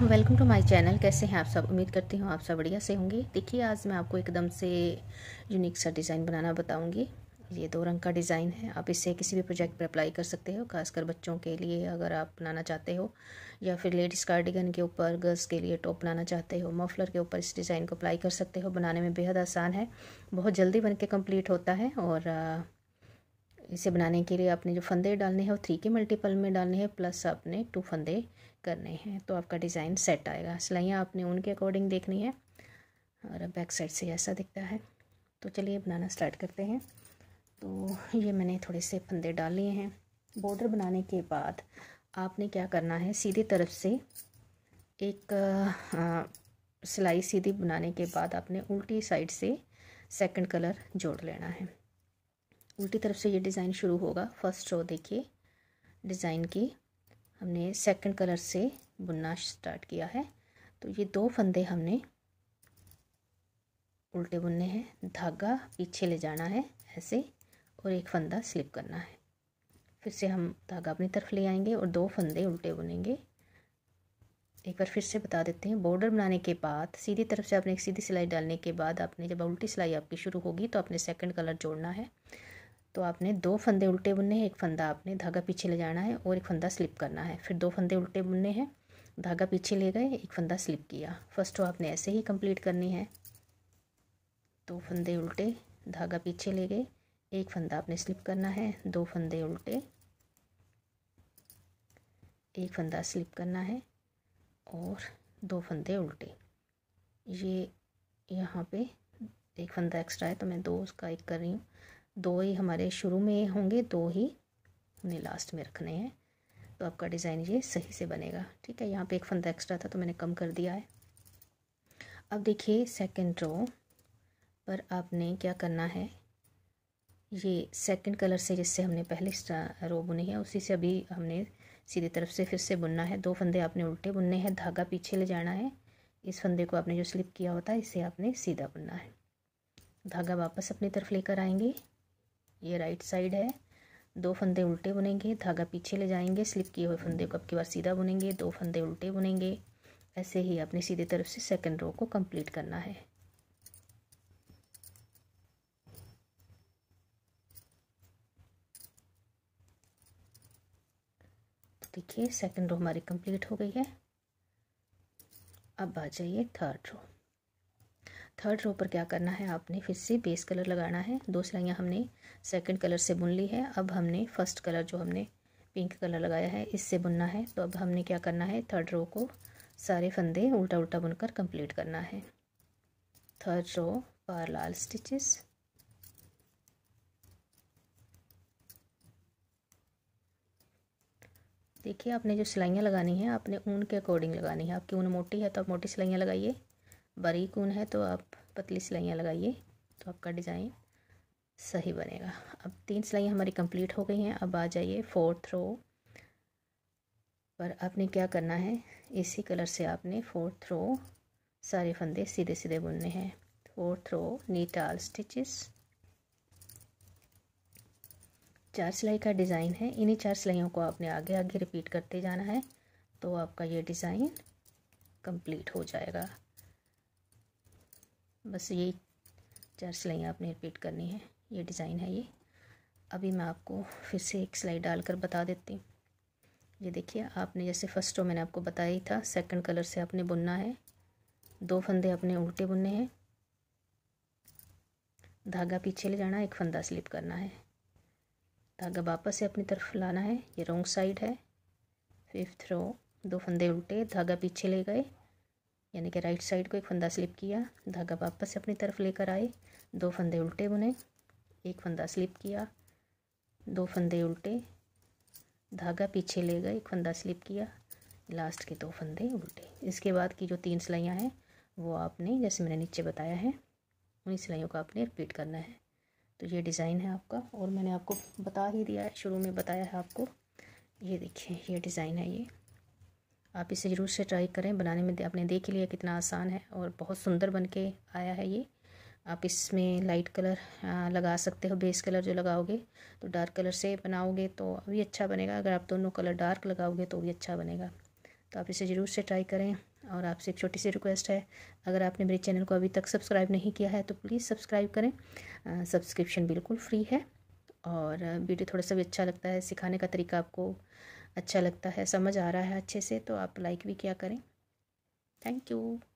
welcome to my channel कैसे हैं आप सब उम्मीद करती हूँ आप सब बढ़िया से होंगे देखिए आज मैं आपको एकदम से यूनिक सा डिज़ाइन बनाना बताऊँगी ये दो रंग का डिज़ाइन है आप इसे किसी भी प्रोजेक्ट पर अप्लाई कर सकते हो खासकर बच्चों के लिए अगर आप बनाना चाहते हो या फिर लेडीज़ कार्डिगन के ऊपर गर्ल्स के लिए टॉप बनाना चाहते हो मफलर के ऊपर इस डिज़ाइन को अप्लाई कर सकते हो बनाने में बेहद आसान है बहुत जल्दी बन के कम्प्लीट होता है और इसे बनाने के लिए आपने जो फंदे डालने हैं वो थ्री के मल्टीपल में डालने हैं प्लस आपने टू फंदे करने हैं तो आपका डिज़ाइन सेट आएगा सिलाइयाँ आपने उनके अकॉर्डिंग देखनी है और बैक साइड से ऐसा दिखता है तो चलिए बनाना स्टार्ट करते हैं तो ये मैंने थोड़े से फंदे डाल लिए हैं बॉर्डर बनाने के बाद आपने क्या करना है सीधी तरफ से एक सिलाई सीधी बनाने के बाद आपने उल्टी साइड से सेकंड कलर जोड़ लेना है उल्टी तरफ से ये डिज़ाइन शुरू होगा फर्स्ट रो देखिए डिज़ाइन की हमने सेकंड कलर से बुनना स्टार्ट किया है तो ये दो फंदे हमने उल्टे बुनने हैं धागा पीछे ले जाना है ऐसे और एक फंदा स्लिप करना है फिर से हम धागा अपनी तरफ ले आएंगे और दो फंदे उल्टे बुनेंगे एक बार फिर से बता देते हैं बॉर्डर बनाने के बाद सीधी तरफ से आपने एक सीधी सिलाई डालने के बाद आपने जब उल्टी सिलाई आपकी शुरू होगी तो आपने सेकंड कलर जोड़ना है तो आपने दो फंदे उल्टे बुनने हैं एक फंदा आपने धागा पीछे ले जाना है और एक फंदा स्लिप करना है फिर दो फंदे उल्टे बुनने हैं धागा पीछे ले गए एक फंदा स्लिप किया फर्स्ट वो तो आपने ऐसे ही कंप्लीट करनी है दो फंदे उल्टे धागा पीछे ले गए एक फंदा आपने स्लिप करना है दो फंदे उल्टे एक फंदा स्लिप करना है और दो फंदे उल्टे ये यहाँ पे एक फंदा एक्स्ट्रा है तो मैं दो उसका एक कर रही हूँ दो ही हमारे शुरू में होंगे दो ही हमने लास्ट में रखने हैं तो आपका डिज़ाइन ये सही से बनेगा ठीक है यहाँ पे एक फंदा एक्स्ट्रा था तो मैंने कम कर दिया है अब देखिए सेकंड रो पर आपने क्या करना है ये सेकंड कलर से जिससे हमने पहले रो बुनी है उसी से अभी हमने सीधी तरफ से फिर से बुनना है दो फंदे आपने उल्टे बुनने हैं धागा पीछे ले जाना है इस फंदे को आपने जो स्लिप किया होता है इसे आपने सीधा बुनना है धागा वापस अपनी तरफ लेकर आएंगे ये राइट साइड है दो फंदे उल्टे बुनेंगे धागा पीछे ले जाएंगे स्लिप किए हुए फंदे को अब की बार सीधा बुनेंगे दो फंदे उल्टे बुनेंगे ऐसे ही आपने सीधे तरफ से सेकंड रो को कंप्लीट करना है तो देखिए सेकंड रो हमारी कंप्लीट हो गई है अब आ जाइए थर्ड रो थर्ड रो पर क्या करना है आपने फिर से बेस कलर लगाना है दो सिलाइयाँ हमने सेकंड कलर से बुन ली है अब हमने फर्स्ट कलर जो हमने पिंक कलर लगाया है इससे बुनना है तो अब हमने क्या करना है थर्ड रो को सारे फंदे उल्टा उल्टा बुनकर कंप्लीट करना है थर्ड रो पार लाल स्टिचेस देखिए आपने जो सिलाइयाँ लगानी है आपने ऊन के अकॉर्डिंग लगानी है आपकी ऊन मोटी है तो आप मोटी सिलाइयाँ लगाइए बारीक ऊन है तो आप पतली सिलाइयाँ लगाइए तो आपका डिज़ाइन सही बनेगा अब तीन सिलाइयाँ हमारी कंप्लीट हो गई हैं अब आ जाइए फोर्थ रो पर आपने क्या करना है इसी कलर से आपने फोर्थ रो सारे फंदे सीधे सीधे बुनने हैं fourth row knit all stitches चार सिलाई का डिज़ाइन है इन्हीं चार सिलाइयों को आपने आगे आगे रिपीट करते जाना है तो आपका ये डिज़ाइन कंप्लीट हो जाएगा बस ये चार सिलाइयाँ आपने रिपीट करनी है ये डिज़ाइन है ये अभी मैं आपको फिर से एक सिलाई डालकर बता देती हूँ ये देखिए आपने जैसे फर्स्ट रो तो मैंने आपको बताया ही था सेकंड कलर से आपने बुनना है दो फंदे आपने उल्टे बुनने हैं धागा पीछे ले जाना है एक फंदा स्लिप करना है धागा वापस से अपनी तरफ लाना है ये रोंग साइड है फिफ्थ रो दो फंदे उल्टे धागा पीछे ले गए यानी कि राइट साइड को एक फंदा स्लिप किया धागा वापस से अपनी तरफ लेकर आए दो फंदे उल्टे बुने एक फंदा स्लिप किया दो फंदे उल्टे धागा पीछे ले गए एक फंदा स्लिप किया लास्ट के दो फंदे उल्टे इसके बाद की जो तीन सिलाइयाँ हैं वो आपने जैसे मैंने नीचे बताया है उन्हीं सिलाइयों को आपने रिपीट करना है तो ये डिज़ाइन है आपका और मैंने आपको बता ही दिया है शुरू में बताया है आपको ये देखिए ये डिज़ाइन है ये आप इसे ज़रूर से ट्राई करें बनाने में आपने देख लिया कितना आसान है और बहुत सुंदर बन के आया है ये आप इसमें लाइट कलर लगा सकते हो बेस कलर जो लगाओगे तो डार्क कलर से बनाओगे तो भी अच्छा बनेगा अगर आप दोनों कलर डार्क लगाओगे तो भी अच्छा बनेगा तो आप इसे ज़रूर से ट्राई करें और आपसे एक छोटी सी रिक्वेस्ट है अगर आपने मेरे चैनल को अभी तक सब्सक्राइब नहीं किया है तो प्लीज़ सब्सक्राइब करें सब्सक्रिप्शन बिल्कुल फ्री है और वीडियो थोड़ा सा भी अच्छा लगता है सिखाने का तरीका आपको अच्छा लगता है समझ आ रहा है अच्छे से तो आप लाइक भी किया करें थैंक यू